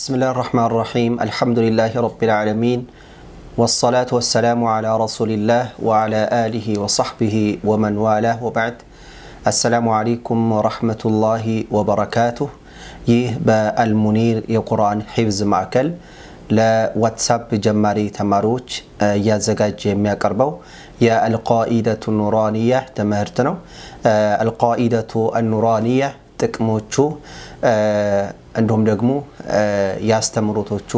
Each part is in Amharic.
بسم الله الرحمن الرحيم الحمد لله رب العالمين والصلاة والسلام على رسول الله وعلى آله وصحبه ومن والاه وبعد السلام عليكم ورحمة الله وبركاته يه المنير يقرأن حفظ معكل لا واتساب جماري تماروج يا زقاج جميع كربو يا القائدة النورانية تمهرتنو القائدة النورانية ጥቅሞቹ እንዲሁም ደግሞ የአስተምሮቶቹ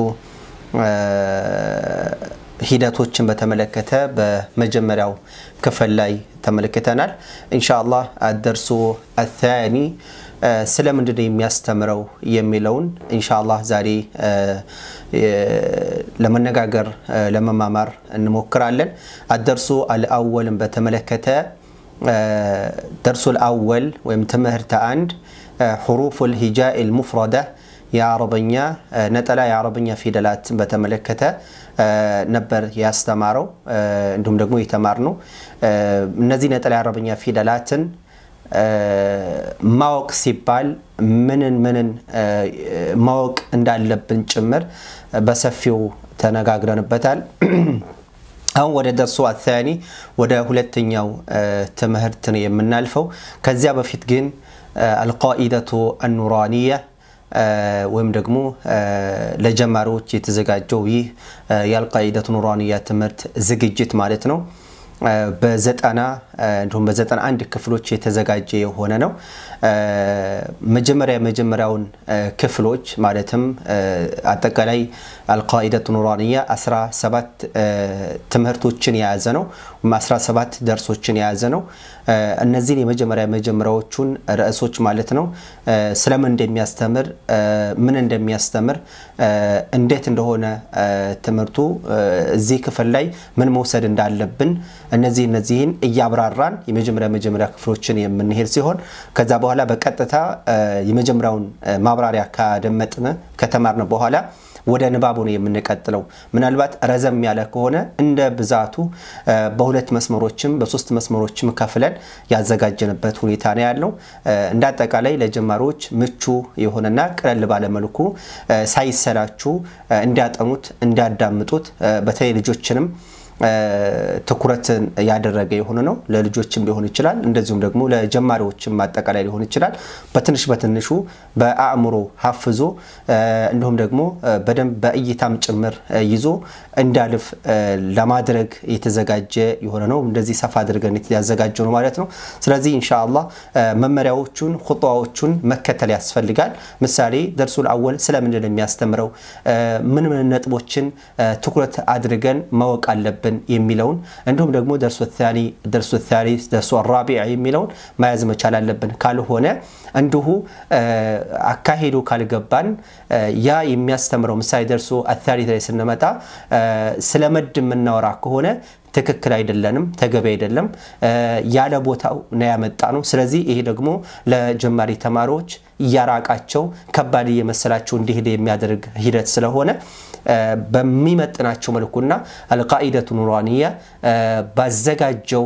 ሂደቶችን በተመለከተ በመጀመሪያው ክፍል ላይ ተመልክተናል። ኢንሻአላህ አደርሱ አታኒ ስለምንድነው የሚያስተምረው የሚለውን ኢንሻአላህ ዛሬ ለመነጋገር ለመማማር እንሞክራለን። አደርሱ አልአወልን በተመለከተ ደርሱል አወል ወይም ትምህርተ አንድ ሑሩፍ ልሂጃኢ ልሙፍረደ የአረበኛ ነጠላ የአረበኛ ፊደላትን በተመለከተ ነበር ያስተማረው እንዲሁም ደግሞ የተማር ነው። እነዚህ ነጠላ የአረበኛ ፊደላትን ማወቅ ሲባል ምንን ምንን ማወቅ እንዳለብን ጭምር በሰፊው ተነጋግረንበታል። አሁን ወደ ደርሶ አታያኒ ወደ ሁለተኛው ትምህርት ነው የምናልፈው። ከዚያ በፊት ግን አልቃኢደቱ አኑራኒያ ወይም ደግሞ ለጀማሪዎች የተዘጋጀው ይህ የአልቃኢደቱ ኑራኒያ ትምህርት ዝግጅት ማለት ነው። በዘጠና እንዲሁም በዘጠና አንድ ክፍሎች የተዘጋጀ የሆነ ነው። መጀመሪያ የመጀመሪያውን ክፍሎች ማለትም አጠቃላይ አልቃኢደቱ ኑራንያ 17 ትምህርቶችን የያዘ ነው ወይም 17 ደርሶችን የያዘ ነው። እነዚህን የመጀመሪያ መጀመሪያዎቹን ርዕሶች ማለት ነው ስለምን እንደሚያስተምር ምን እንደሚያስተምር እንዴት እንደሆነ ትምህርቱ እዚህ ክፍል ላይ ምን መውሰድ እንዳለብን እነዚህ እነዚህን እያብራራን የመጀመሪያ መጀመሪያ ክፍሎችን የምንሄድ ሲሆን ከዛ በኋላ በቀጥታ የመጀመሪያውን ማብራሪያ ካደመጥን ከተማርን በኋላ ወደ ንባቡ ነው የምንቀጥለው። ምናልባት ረዘም ያለ ከሆነ እንደ ብዛቱ በሁለት መስመሮችም በሶስት መስመሮችም ከፍለን ያዘጋጀንበት ሁኔታ ነው ያለው። እንደ አጠቃላይ ለጀማሪዎች ምቹ የሆነና ቅለል ባለመልኩ ሳይሰላችሁ እንዲያጠኑት እንዲያዳምጡት በተለይ ልጆችንም ትኩረትን ያደረገ የሆነ ነው። ለልጆችም ሊሆን ይችላል፣ እንደዚሁም ደግሞ ለጀማሪዎችም ማጠቃላይ ሊሆን ይችላል። በትንሽ በትንሹ በአእምሮ ሀፍዞ እንዲሁም ደግሞ በደንብ በእይታም ጭምር ይዞ እንዳልፍ ለማድረግ የተዘጋጀ የሆነ ነው። እንደዚህ ሰፋ አድርገን ያዘጋጀ ነው ማለት ነው። ስለዚህ እንሻላ መመሪያዎቹን ኹጥዋዎቹን መከተል ያስፈልጋል። ምሳሌ ደርሱል አወል ስለምንድን የሚያስተምረው ምን ምን ነጥቦችን ትኩረት አድርገን ማወቅ አለብን አለን የሚለውን እንዲሁም ደግሞ ደርሶ ታሊስ ደርሶ ራቢ የሚለውን መያዝ መቻል አለብን። ካልሆነ እንዲሁ አካሄዱ ካልገባን ያ የሚያስተምረው ምሳሌ ደርሶ አታሊት ላይ ስንመጣ ስለ መድ የምናወራ ከሆነ ትክክል አይደለንም፣ ተገቢ አይደለም። ያለ ቦታው ነው ያመጣ ነው። ስለዚህ ይሄ ደግሞ ለጀማሪ ተማሪዎች እያራቃቸው ከባድ እየመሰላቸው እንዲሄድ የሚያደርግ ሂደት ስለሆነ በሚመጥናቸው መልኩና አልቃኢደቱ ኑራንያ ባዘጋጀው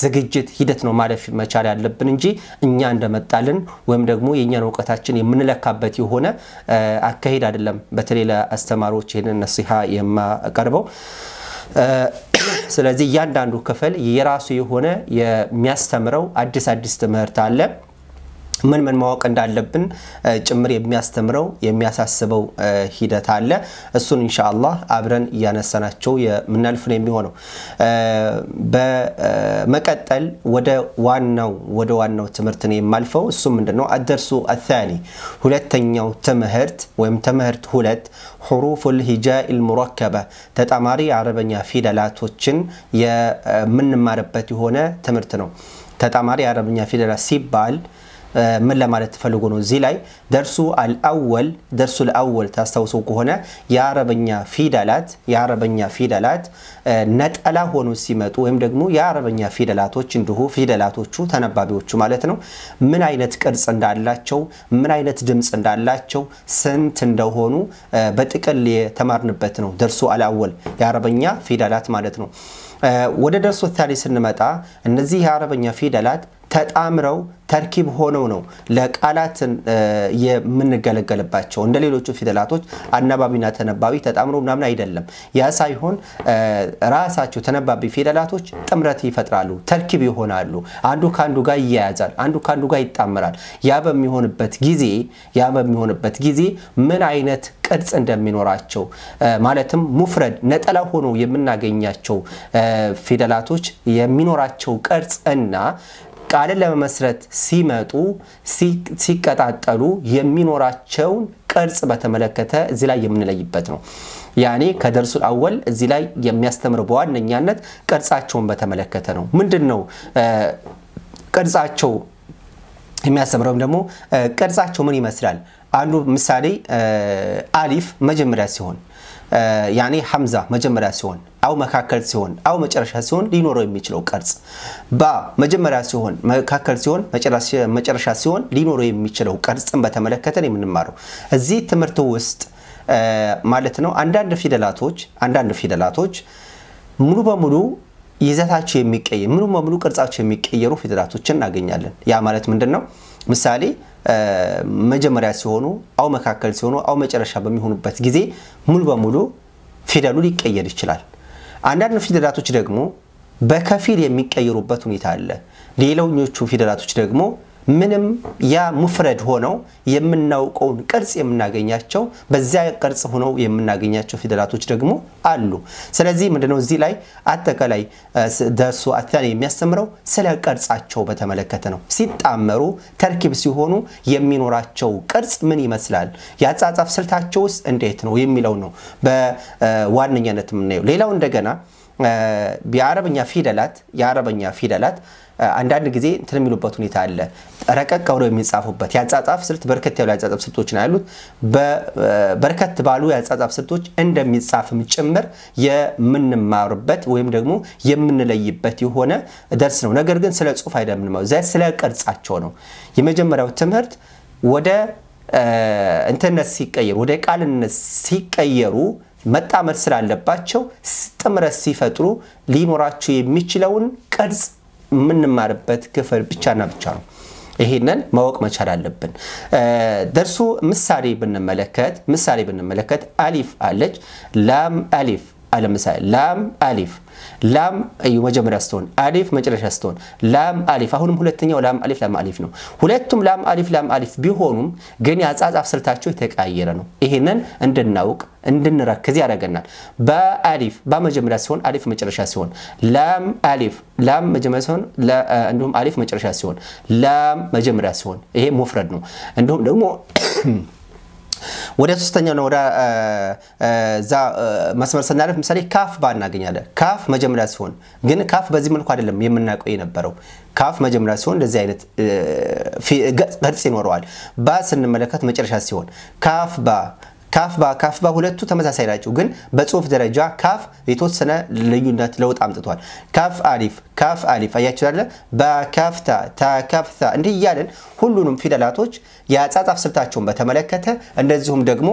ዝግጅት ሂደት ነው ማለፍ መቻል ያለብን እንጂ እኛ እንደመጣልን ወይም ደግሞ የእኛን እውቀታችን የምንለካበት የሆነ አካሄድ አይደለም። በተለይ ለአስተማሪዎች ይህንን ነሲሃ የማቀርበው ስለዚህ እያንዳንዱ ክፍል የራሱ የሆነ የሚያስተምረው አዲስ አዲስ ትምህርት አለ። من من مواقع اندالبن جمعر يمياستمرو يمياساسبو هيدا تالي السون إن شاء الله عبران يانسانا جو يمنا الفنين بيوانو بمكتل ودا واناو ودا واناو تمرتني مالفو السون من دنو الدرسو الثاني هلت تنيو تمهرت ويم تمهرت هلت حروف الهجاء المركبة تتعماري عربانيا في دلاتوچن يمن ماربتي هنا تمرتنو تتعماري عربانيا في دلات سيب بال ምን ለማለት ትፈልጉ ነው እዚህ ላይ ደርሱ አልአወል ደርሱ ልአወል ታስታውሰው ከሆነ የአረበኛ ፊደላት የአረበኛ ፊደላት ነጠላ ሆኖ ሲመጡ ወይም ደግሞ የአረበኛ ፊደላቶች እንዲሁ ፊደላቶቹ ተነባቢዎቹ ማለት ነው ምን አይነት ቅርጽ እንዳላቸው ምን አይነት ድምፅ እንዳላቸው ስንት እንደሆኑ በጥቅል የተማርንበት ነው ደርሱ አልአወል የአረበኛ ፊደላት ማለት ነው ወደ ደርሶ ታሊ ስንመጣ እነዚህ የአረበኛ ፊደላት ተጣምረው ተርኪብ ሆነው ነው ለቃላት የምንገለገልባቸው። እንደ ሌሎቹ ፊደላቶች አናባቢና ተነባቢ ተጣምሮ ምናምን አይደለም። ያ ሳይሆን ራሳቸው ተነባቢ ፊደላቶች ጥምረት ይፈጥራሉ፣ ተርኪብ ይሆናሉ። አንዱ ከአንዱ ጋር ይያያዛል፣ አንዱ ከአንዱ ጋር ይጣመራል። ያ በሚሆንበት ጊዜ ያ በሚሆንበት ጊዜ ምን አይነት ቅርጽ እንደሚኖራቸው ማለትም ሙፍረድ ነጠላ ሆኖ የምናገኛቸው ፊደላቶች የሚኖራቸው ቅርጽ እና ቃልን ለመመስረት ሲመጡ ሲቀጣጠሉ የሚኖራቸውን ቅርጽ በተመለከተ እዚህ ላይ የምንለይበት ነው። ያኔ ከደርሱ አወል እዚህ ላይ የሚያስተምር በዋነኛነት ቅርጻቸውን በተመለከተ ነው። ምንድን ነው ቅርጻቸው የሚያስተምረውም ደግሞ ቅርጻቸው ምን ይመስላል? አንዱ ምሳሌ አሊፍ መጀመሪያ ሲሆን ያኔ ሐምዛ መጀመሪያ ሲሆን አው መካከል ሲሆን አው መጨረሻ ሲሆን ሊኖረው የሚችለው ቅርጽ ባ መጀመሪያ ሲሆን መካከል ሲሆን መጨረሻ ሲሆን ሊኖረው የሚችለው ቅርጽን በተመለከተን የምንማረው እዚህ ትምህርት ውስጥ ማለት ነው። አንዳንድ ፊደላቶች አንዳንድ ፊደላቶች ሙሉ በሙሉ ይዘታቸው የሚቀየር ሙሉ በሙሉ ቅርጻቸው የሚቀየሩ ፊደላቶችን እናገኛለን። ያ ማለት ምንድን ነው? ምሳሌ መጀመሪያ ሲሆኑ አው መካከል ሲሆኑ አው መጨረሻ በሚሆኑበት ጊዜ ሙሉ በሙሉ ፊደሉ ሊቀየር ይችላል። አንዳንድ ፊደላቶች ደግሞ በከፊል የሚቀየሩበት ሁኔታ አለ። ሌላኞቹ ፊደላቶች ደግሞ ምንም ያ ሙፍረድ ሆነው የምናውቀውን ቅርጽ የምናገኛቸው በዚያ ቅርጽ ሆነው የምናገኛቸው ፊደላቶች ደግሞ አሉ። ስለዚህ ምንድነው እዚህ ላይ አጠቃላይ ደርሱ አታኒ የሚያስተምረው ስለ ቅርጻቸው በተመለከተ ነው። ሲጣመሩ ተርኪብ ሲሆኑ የሚኖራቸው ቅርጽ ምን ይመስላል፣ የአጻጻፍ ስልታቸውስ እንዴት ነው የሚለው ነው በዋነኛነት የምናየው። ሌላው እንደገና የአረበኛ ፊደላት የአረበኛ ፊደላት አንዳንድ ጊዜ እንትን የሚሉበት ሁኔታ አለ። ረቀቅ ብለው የሚጻፉበት የአጻጻፍ ስልት በርከት ያሉ የአጻጻፍ ስልቶች ነው ያሉት። በርከት ባሉ የአጻጻፍ ስልቶች እንደሚጻፍም ጭምር የምንማርበት ወይም ደግሞ የምንለይበት የሆነ ደርስ ነው። ነገር ግን ስለ ጽሁፍ አይደምንማው የምንማሩ ዘ ስለ ቅርጻቸው ነው። የመጀመሪያው ትምህርት ወደ እንትነት ሲቀየሩ ወደ ቃልነት ሲቀየሩ መጣመር ስላለባቸው ጥምረት ሲፈጥሩ ሊኖራቸው የሚችለውን ቅርጽ የምንማርበት ክፍል ብቻና ብቻ ነው። ይሄንን ማወቅ መቻል አለብን። ደርሱ ምሳሌ ብንመለከት ምሳሌ ብንመለከት አሊፍ አለች። ላም አሊፍ አለ ምሳሌ ላም አሊፍ ላም እዩ መጀመሪያ ስትሆን አሊፍ መጨረሻ ስትሆን ላም አሊፍ አሁንም ሁለተኛው ላም አሊፍ ላም አሊፍ ነው ሁለቱም ላም አሊፍ ላም አሊፍ ቢሆኑም ግን የአጻጻፍ ስልታቸው የተቃየረ ነው ይህንን እንድናውቅ እንድንረክዝ ያደርገናል በአሊፍ በመጀመሪያ ሲሆን አሊፍ መጨረሻ ሲሆን ላም አሊፍ ላም መጀመሪያ ሲሆን እንዲሁም አሊፍ መጨረሻ ሲሆን ላም መጀመሪያ ሲሆን ይሄ ሙፍረድ ነው እንዲሁም ደግሞ ወደ ሶስተኛው ወደ እዛ መስመር ስናለፍ ምሳሌ ካፍ ባ እናገኛለን። ካፍ መጀመሪያ ሲሆን ግን ካፍ በዚህ መልኩ አይደለም የምናውቀው የነበረው። ካፍ መጀመሪያ ሲሆን እንደዚህ አይነት ገጽ ይኖረዋል። ባ ስንመለከት መጨረሻ ሲሆን ካፍ ባ ካፍ ባ ካፍ ባ ሁለቱ ተመሳሳይ ናቸው፣ ግን በጽሁፍ ደረጃ ካፍ የተወሰነ ልዩነት ለውጥ አምጥቷል። ካፍ አሊፍ ካፍ አሊፍ አያችላለ ባካፍታ ታካፍታ እንዲህ እያለን ሁሉንም ፊደላቶች የአጻጻፍ ስልታቸውን በተመለከተ እንደዚሁም ደግሞ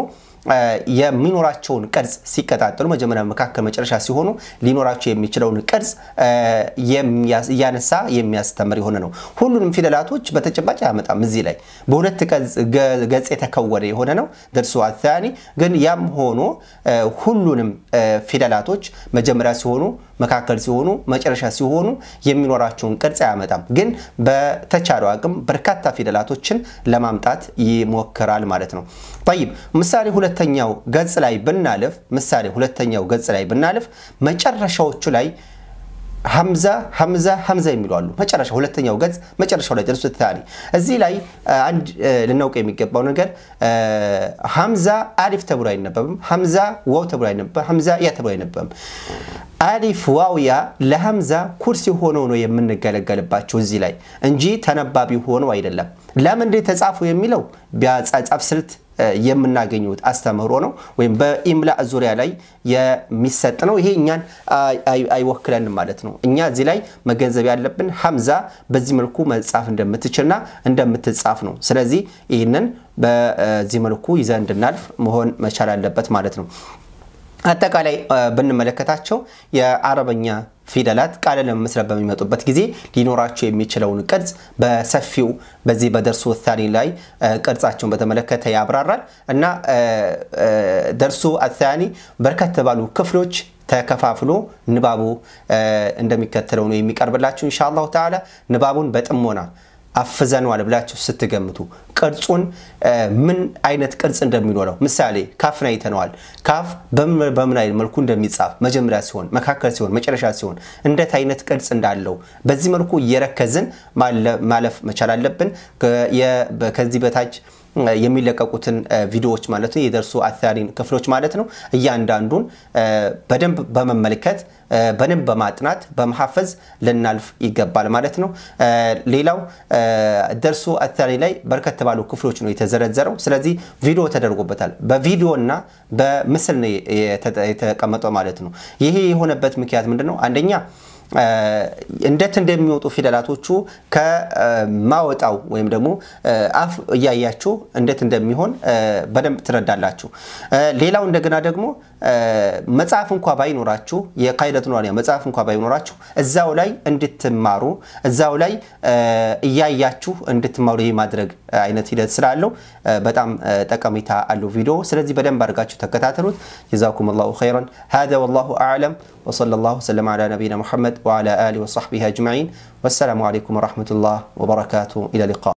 የሚኖራቸውን ቅርጽ ሲቀጣጠሉ መጀመሪያ፣ መካከል፣ መጨረሻ ሲሆኑ ሊኖራቸው የሚችለውን ቅርጽ እያነሳ የሚያስተምር የሆነ ነው። ሁሉንም ፊደላቶች በተጨባጭ አያመጣም። እዚህ ላይ በሁለት ገጽ የተከወነ የሆነ ነው ደርሶ አታኒ። ግን ያም ሆኖ ሁሉንም ፊደላቶች መጀመሪያ ሲሆኑ መካከል ሲሆኑ መጨረሻ ሲሆኑ የሚኖራቸውን ቅርጽ አያመጣም። ግን በተቻለው አቅም በርካታ ፊደላቶችን ለማምጣት ይሞክራል ማለት ነው። ጠይብ ምሳሌ ሁለተኛው ገጽ ላይ ብናልፍ ምሳሌ ሁለተኛው ገጽ ላይ ብናልፍ መጨረሻዎቹ ላይ ሀምዛ ሐምዛ ሀምዛ የሚሉ አሉ። መጨረሻ ሁለተኛው ገጽ መጨረሻው ላይ ደርሶ ታሪ እዚህ ላይ አንድ ልናውቅ የሚገባው ነገር ሀምዛ አሊፍ ተብሎ አይነበብም። ሀምዛ ዋው ተብሎ አይነበብም። ሀምዛ ያ ተብሎ አይነበብም። አሊፍ ዋው ያ ለሀምዛ ኩርሲ ሆነው ነው የምንገለገልባቸው እዚህ ላይ እንጂ ተነባቢ ሆነው አይደለም። ለምን እንደ ተጻፉ የሚለው ቢያጻጻፍ ስልት የምናገኙት አስተምህሮ ነው ወይም በኢምላ ዙሪያ ላይ የሚሰጥ ነው። ይሄ እኛን አይወክለንም ማለት ነው። እኛ እዚህ ላይ መገንዘብ ያለብን ሐምዛ በዚህ መልኩ መጻፍ እንደምትችልና እንደምትጻፍ ነው። ስለዚህ ይህንን በዚህ መልኩ ይዘ እንድናልፍ መሆን መቻል አለበት ማለት ነው። አጠቃላይ ብንመለከታቸው የአረበኛ ፊደላት ቃለ ለመመስረት በሚመጡበት ጊዜ ሊኖራቸው የሚችለውን ቅርጽ በሰፊው በዚህ በደርሱ ውሳኔ ላይ ቅርጻቸውን በተመለከተ ያብራራል እና ደርሱ አሳኒ በርከት ባሉ ክፍሎች ተከፋፍሎ ንባቡ እንደሚከተለው ነው የሚቀርብላችሁ። እንሻ አላሁ ተዓላ ንባቡን በጥሞና አፍዘነዋል ብላችሁ ስትገምቱ ቅርጹን ምን አይነት ቅርጽ እንደሚኖረው ምሳሌ ካፍን አይተነዋል። ካፍ በምን አይነት መልኩ እንደሚጻፍ መጀመሪያ ሲሆን፣ መካከል ሲሆን፣ መጨረሻ ሲሆን እንደት አይነት ቅርጽ እንዳለው በዚህ መልኩ እየረከዝን ማለፍ መቻል አለብን። ከዚህ በታች የሚለቀቁትን ቪዲዮዎች ማለት ነው የደርሶ አሳሪን ክፍሎች ማለት ነው እያንዳንዱን በደንብ በመመልከት በደንብ በማጥናት በመሐፈዝ ልናልፍ ይገባል ማለት ነው። ሌላው ደርሱ አታሪ ላይ በርከት ባሉ ክፍሎች ነው የተዘረዘረው። ስለዚህ ቪዲዮ ተደርጎበታል። በቪዲዮ እና በምስል ነው የተቀመጠው ማለት ነው። ይሄ የሆነበት ምክንያት ምንድን ነው? አንደኛ እንዴት እንደሚወጡ ፊደላቶቹ ከማወጣው ወይም ደግሞ አፍ እያያችሁ እንዴት እንደሚሆን በደንብ ትረዳላችሁ። ሌላው እንደገና ደግሞ መጽሐፍ እንኳ ባይኖራችሁ የቃይደቱ ነዋንያ መጽሐፍ እንኳ ባይኖራችሁ እዛው ላይ እንድትማሩ እዛው ላይ እያያችሁ እንድትማሩ ማድረግ አይነት ሂደት ስላለው በጣም ጠቀሜታ አለው ቪዲዮ። ስለዚህ በደንብ አድርጋችሁ ተከታተሉት። ጀዛኩም ላሁ ኸይረን። ሀደ ወላሁ አዕለም وصلى الله وسلم على نبينا محمد وعلى آله وصحبه أجمعين والسلام عليكم ورحمة الله وبركاته إلى اللقاء